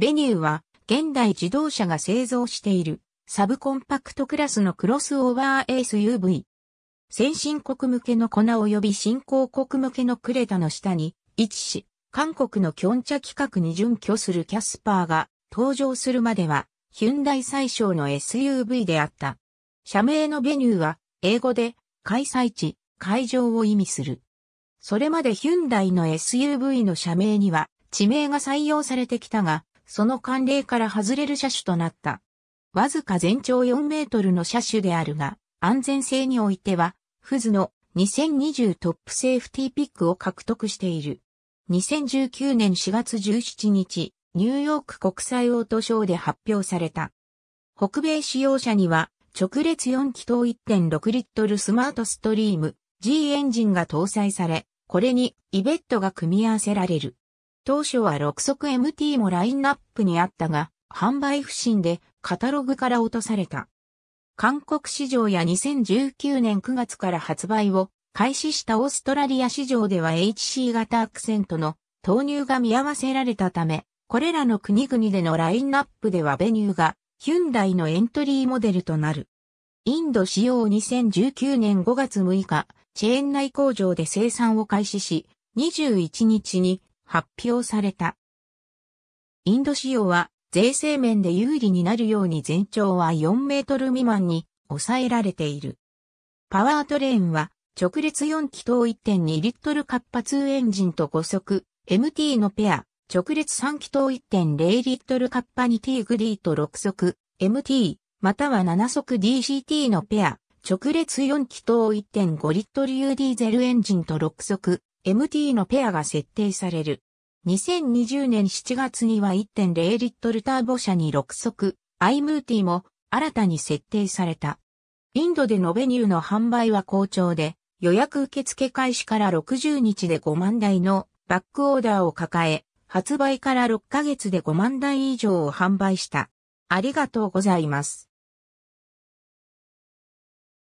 ベニューは現代自動車が製造しているサブコンパクトクラスのクロスオーバー SUV。先進国向けの粉及び新興国向けのクレタの下に位置し、韓国のキョンチャ企画に準拠するキャスパーが登場するまでは、ヒュンダイ最小の SUV であった。社名のベニューは、英語で、開催地、会場を意味する。それまでヒュンダイの SUV の社名には、地名が採用されてきたが、その慣例から外れる車種となった。わずか全長4メートルの車種であるが、安全性においては、フズの2020トップセーフティーピックを獲得している。2019年4月17日、ニューヨーク国際オートショーで発表された。北米使用車には、直列4気筒1.6リットルスマートストリーム G エンジンが搭載され、これにイベットが組み合わせられる。当初は6足 MT もラインナップにあったが、販売不振でカタログから落とされた。韓国市場や2019年9月から発売を開始したオーストラリア市場では HC 型アクセントの投入が見合わせられたため、これらの国々でのラインナップではベニューがヒュンダイのエントリーモデルとなる。インド仕様2019年5月6日、チェーン内工場で生産を開始し、21日に発表された。インド仕様は税制面で有利になるように全長は4メートル未満に抑えられている。パワートレーンは直列4気筒1.2リットルカッパ2エンジンと5速 MT のペア、直列3気筒1.0リットルカッパ 2T グリーと6速 MT または7速 DCT のペア、直列4気筒1.5リットル U ディーゼルエンジンと6速 MT のペアが設定される。2020年7月には1.0リットルターボ車に6速、i m o t i も新たに設定された。インドでのベニューの販売は好調で、予約受付開始から60日で5万台のバックオーダーを抱え、発売から6ヶ月で5万台以上を販売した。ありがとうございます。